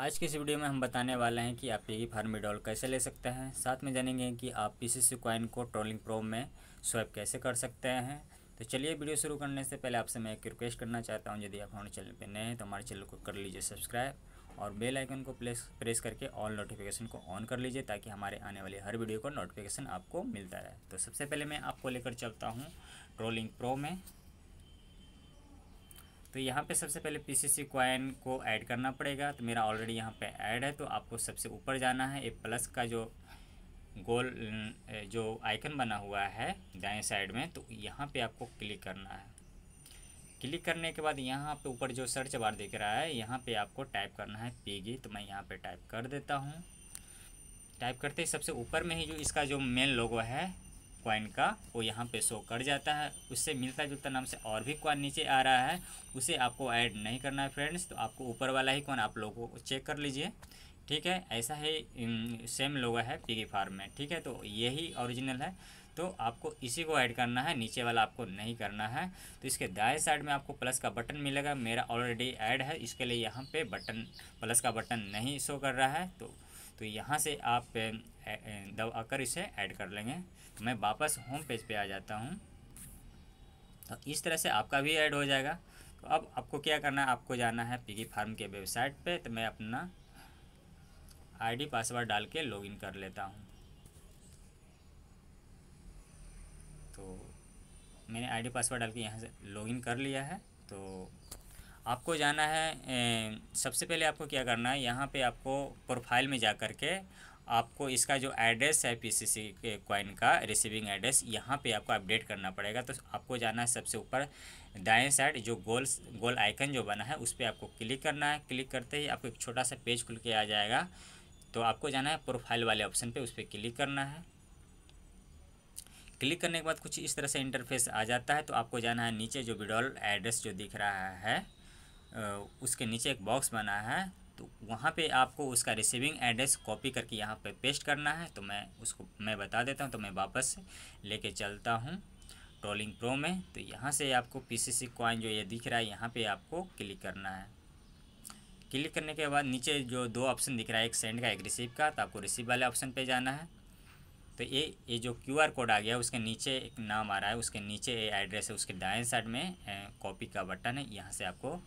आज के इस वीडियो में हम बताने वाले हैं कि आप पेगी फार्मीडॉल कैसे ले सकते हैं साथ में जानेंगे कि आप पीसीसी क्वाइन को ट्रोलिंग प्रो में स्वैप कैसे कर सकते हैं तो चलिए वीडियो शुरू करने से पहले आपसे मैं एक रिक्वेस्ट करना चाहता हूं यदि आप हमारे चैनल पर नए हैं तो हमारे चैनल को कर लीजिए सब्सक्राइब और बेल आइकन को प्लेस प्रेस करके ऑल नोटिफिकेशन को ऑन कर लीजिए ताकि हमारे आने वाली हर वीडियो का नोटिफिकेशन आपको मिलता रहे तो सबसे पहले मैं आपको लेकर चलता हूँ ट्रोलिंग प्रो में तो यहाँ पे सबसे पहले पी सी क्वाइन को ऐड करना पड़ेगा तो मेरा ऑलरेडी यहाँ पे ऐड है तो आपको सबसे ऊपर जाना है ए प्लस का जो गोल जो आइकन बना हुआ है दाएं साइड में तो यहाँ पे आपको क्लिक करना है क्लिक करने के बाद यहाँ पे ऊपर जो सर्च बार दिख रहा है यहाँ पे आपको टाइप करना है पीगी तो मैं यहाँ पर टाइप कर देता हूँ टाइप करते ही सबसे ऊपर में ही जो इसका जो मेन लोगो है कॉइन का वो यहाँ पे शो कर जाता है उससे मिलता जुलता नाम से और भी कॉइन नीचे आ रहा है उसे आपको ऐड नहीं करना है फ्रेंड्स तो आपको ऊपर वाला ही कॉइन आप लोगों को चेक कर लीजिए ठीक है ऐसा ही सेम लोगो है पीगी फार्म में ठीक है तो यही ओरिजिनल है तो आपको इसी को ऐड करना है नीचे वाला आपको नहीं करना है तो इसके दाएं साइड में आपको प्लस का बटन मिलेगा मेरा ऑलरेडी ऐड है इसके लिए यहाँ पे बटन प्लस का बटन नहीं शो कर रहा है तो तो यहाँ से आप दबा कर इसे ऐड कर लेंगे तो मैं वापस होम पेज पे आ जाता हूँ तो इस तरह से आपका भी ऐड हो जाएगा तो अब आपको क्या करना है आपको जाना है पिगी फार्म के वेबसाइट पे तो मैं अपना आईडी पासवर्ड डाल के लॉगिन कर लेता हूँ तो मैंने आईडी पासवर्ड डाल के यहाँ से लॉगिन कर लिया है तो आपको जाना है सबसे पहले आपको क्या करना है यहाँ पे आपको प्रोफाइल में जा कर के आपको इसका जो एड्रेस है पीसीसी के कॉइन का रिसीविंग एड्रेस यहाँ पे आपको अपडेट करना पड़ेगा तो आपको जाना है सबसे ऊपर दाएं साइड जो गोल गोल आइकन जो बना है उस पर आपको क्लिक करना है क्लिक करते ही आपको एक छोटा सा पेज खुल के आ जाएगा तो आपको जाना है प्रोफाइल वाले ऑप्शन पर उस पर क्लिक करना है क्लिक करने के बाद कुछ इस तरह से इंटरफेस आ जाता है तो आपको जाना है नीचे जो विड्रॉल एड्रेस जो दिख रहा है उसके नीचे एक बॉक्स बना है तो वहाँ पे आपको उसका रिसीविंग एड्रेस कॉपी करके यहाँ पे पेस्ट करना है तो मैं उसको मैं बता देता हूँ तो मैं वापस लेके चलता हूँ ट्रोलिंग प्रो में तो यहाँ से आपको पीसीसी कॉइन जो ये दिख रहा है यहाँ पे आपको क्लिक करना है क्लिक करने के बाद नीचे जो दो ऑप्शन दिख रहा है एक सेंड का एक रिसीव का तो आपको रिसीव वाले ऑप्शन पे जाना है तो ये ये जो क्यू आर कोड आ गया उसके नीचे एक नाम आ रहा है उसके नीचे एड्रेस है उसके दाएँ साइड में कॉपी का बटन है यहाँ से आपको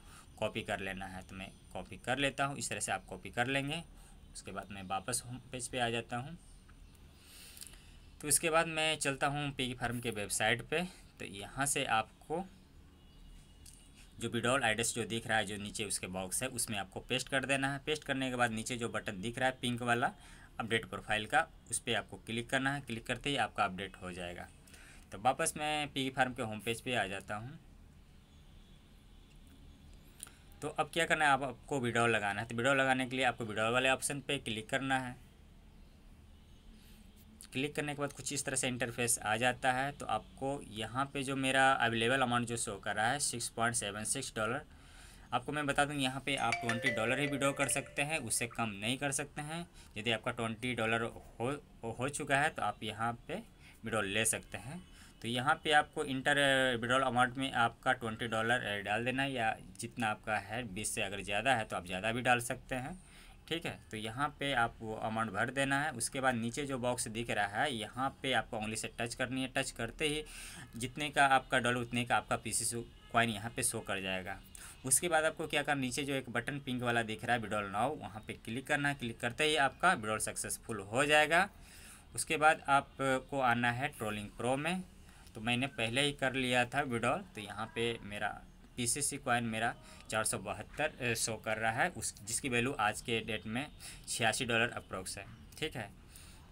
कॉपी कर लेना है तो मैं कॉपी कर लेता हूँ इस तरह से आप कॉपी कर लेंगे उसके बाद मैं वापस होम पेज पे आ जाता हूँ तो इसके बाद मैं चलता हूँ पी फार्म के वेबसाइट पे तो यहाँ से आपको जो विड्रॉल एड्रेस जो दिख रहा है जो नीचे उसके बॉक्स है उसमें आपको पेस्ट कर देना है पेस्ट करने के बाद नीचे जो बटन दिख रहा है पिंक वाला अपडेट प्रोफाइल का उस पर आपको क्लिक करना है क्लिक करते ही आपका अपडेट हो जाएगा तो वापस मैं पी फार्म के होम पेज पर आ जाता हूँ तो अब क्या करना है आप, आपको विड्रॉ लगाना है तो विड्रॉ लगाने के लिए आपको विड्रॉ वाले ऑप्शन पे क्लिक करना है क्लिक करने के बाद कुछ इस तरह से इंटरफेस आ जाता है तो आपको यहाँ पे जो मेरा अवेलेबल अमाउंट जो शो कर रहा है six point seven six dollar आपको मैं बता दूँ यहाँ पे आप ट्वेंटी डॉलर ही विड्रॉ कर सकते हैं उससे कम नहीं कर सकते हैं यदि आपका ट्वेंटी डॉलर हो हो चुका है तो आप यहाँ पे विड्रॉ ले सकते हैं तो यहाँ पे आपको इंटर विड्रॉल अमाउंट में आपका ट्वेंटी डॉलर डाल देना है या जितना आपका है बीस से अगर ज़्यादा है तो आप ज़्यादा भी डाल सकते हैं ठीक है तो यहाँ पे आप वो अमाउंट भर देना है उसके बाद नीचे जो बॉक्स दिख रहा है यहाँ पे आपको उंगली से टच करनी है टच करते ही जितने का आपका डॉलर उतने का आपका पी सी कॉइन यहाँ पे शो कर जाएगा उसके बाद आपको क्या करना नीचे जो एक बटन पिंक वाला दिख रहा है विड्रॉल नाउ वहाँ पे क्लिक करना है क्लिक करते ही आपका विड्रॉल सक्सेसफुल हो जाएगा उसके बाद आपको आना है ट्रोलिंग प्रो में तो मैंने पहले ही कर लिया था विड्रॉल तो यहाँ पे मेरा पीसीसी कॉइन मेरा चार सौ बहत्तर शो कर रहा है उस जिसकी वैल्यू आज के डेट में छियासी डॉलर अप्रोक्स है ठीक है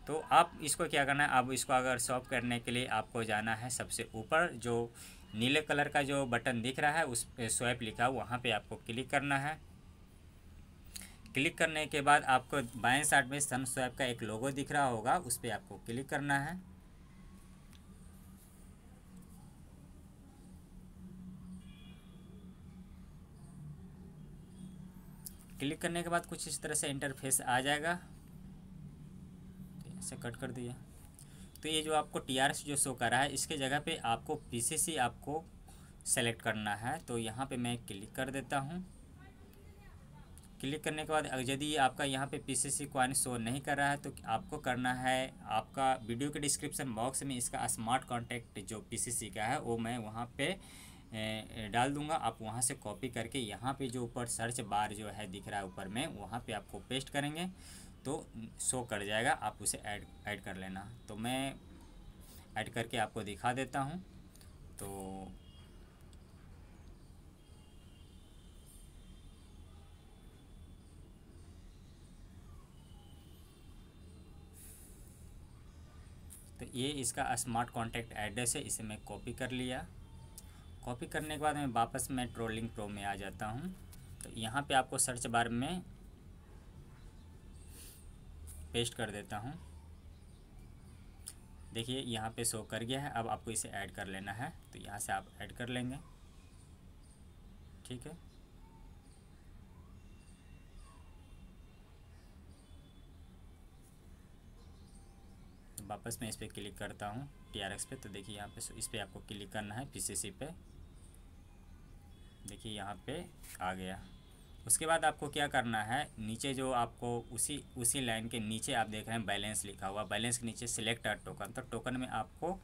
तो आप इसको क्या करना है आप इसको अगर शॉप करने के लिए आपको जाना है सबसे ऊपर जो नीले कलर का जो बटन दिख रहा है उस स्वैप लिखा वहाँ पे आपको क्लिक करना है क्लिक करने के बाद आपको बाएं साइड में सन स्वैप का एक लोगो दिख रहा होगा उस पर आपको क्लिक करना है क्लिक करने के बाद कुछ इस तरह से इंटरफेस आ जाएगा तो ऐसे कट कर दिया तो ये जो आपको टी आर जो शो कर रहा है इसके जगह पे आपको पीसीसी आपको सेलेक्ट करना है तो यहाँ पे मैं क्लिक कर देता हूँ क्लिक करने के बाद यदि आपका यहाँ पे पी सी कॉइन शो नहीं कर रहा है तो आपको करना है आपका वीडियो के डिस्क्रिप्शन बॉक्स में इसका स्मार्ट कॉन्टैक्ट जो पी का है वो मैं वहाँ पर डाल दूंगा आप वहाँ से कॉपी करके यहाँ पे जो ऊपर सर्च बार जो है दिख रहा है ऊपर में वहाँ पे आपको पेस्ट करेंगे तो शो कर जाएगा आप उसे ऐड ऐड कर लेना तो मैं ऐड करके आपको दिखा देता हूँ तो तो ये इसका स्मार्ट कॉन्टैक्ट एड्रेस है इसे मैं कॉपी कर लिया कॉपी करने के बाद मैं वापस मैं ट्रोलिंग प्रो में आ जाता हूँ तो यहाँ पे आपको सर्च बार में पेस्ट कर देता हूँ देखिए यहाँ पे शो कर गया है अब आपको इसे ऐड कर लेना है तो यहाँ से आप ऐड कर लेंगे ठीक है वापस मैं इस पर क्लिक करता हूँ टी आर पे तो देखिए यहाँ पे इस पर आपको क्लिक करना है पी सी सी पे देखिए यहाँ पे आ गया उसके बाद आपको क्या करना है नीचे जो आपको उसी उसी लाइन के नीचे आप देख रहे हैं बैलेंस लिखा हुआ बैलेंस के नीचे सिलेक्ट आर टोकन तो टोकन में आपको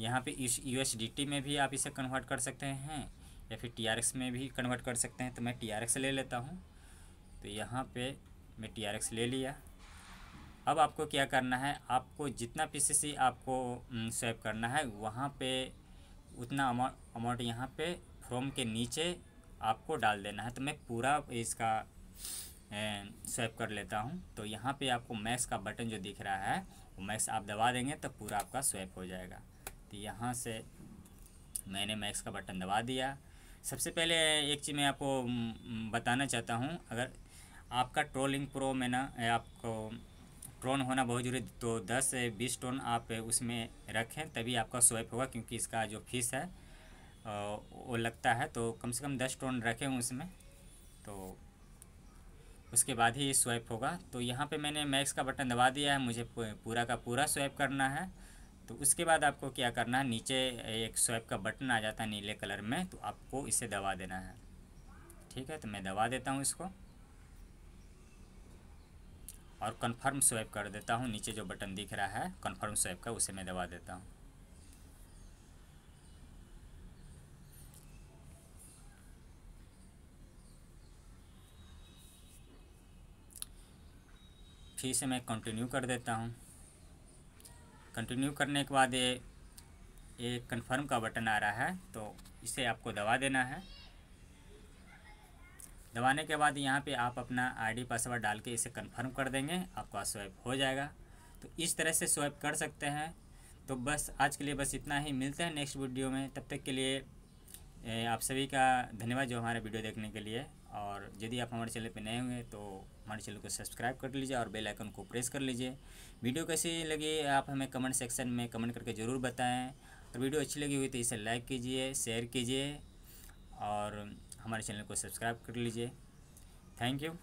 यहाँ पे यू एस में भी आप इसे कन्वर्ट कर सकते हैं या फिर टी में भी कन्वर्ट कर सकते हैं तो मैं टी ले लेता हूँ तो यहाँ पर मैं टी ले लिया अब आपको क्या करना है आपको जितना पीसीसी आपको स्वैप करना है वहाँ पे उतना अमाउंट अमाउंट यहाँ पे फ्रॉम के नीचे आपको डाल देना है तो मैं पूरा इसका स्वैप कर लेता हूँ तो यहाँ पे आपको मैक्स का बटन जो दिख रहा है वो मैक्स आप दबा देंगे तो पूरा आपका स्वैप हो जाएगा तो यहाँ से मैंने मैक्स का बटन दबा दिया सबसे पहले एक चीज़ मैं आपको बताना चाहता हूँ अगर आपका ट्रोलिंग प्रो में ना आपको ट्रोन होना बहुत जरूरी तो दस से बीस टोन आप उसमें रखें तभी आपका स्वैप होगा क्योंकि इसका जो फीस है वो लगता है तो कम से कम दस टोन रखे हूँ इसमें तो उसके बाद ही स्वैप होगा तो यहाँ पे मैंने मैक्स का बटन दबा दिया है मुझे पूरा का पूरा स्वैप करना है तो उसके बाद आपको क्या करना है नीचे एक स्वैप का बटन आ जाता है नीले कलर में तो आपको इसे दबा देना है ठीक है तो मैं दबा देता हूँ इसको और कन्फर्म स्वैप कर देता हूँ नीचे जो बटन दिख रहा है कन्फर्म स्वैप का उसे मैं दबा देता हूँ अंगूठी से मैं कंटिन्यू कर देता हूँ कंटिन्यू करने के बाद ये एक कंफर्म का बटन आ रहा है तो इसे आपको दबा देना है दबाने के बाद यहाँ पे आप अपना आईडी पासवर्ड डाल के इसे कंफर्म कर देंगे आपका स्वैप हो जाएगा तो इस तरह से स्वैप कर सकते हैं तो बस आज के लिए बस इतना ही मिलते हैं नेक्स्ट वीडियो में तब तक के लिए आप सभी का धन्यवाद जो हमारे वीडियो देखने के लिए और यदि आप हमारे चैनल पर नए होंगे तो हमारे चैनल को सब्सक्राइब कर लीजिए और बेल आइकन को प्रेस कर लीजिए वीडियो कैसी लगी आप हमें कमेंट सेक्शन में कमेंट करके ज़रूर बताएं और वीडियो अच्छी लगी हुई तो इसे लाइक कीजिए शेयर कीजिए और हमारे चैनल को सब्सक्राइब कर लीजिए थैंक यू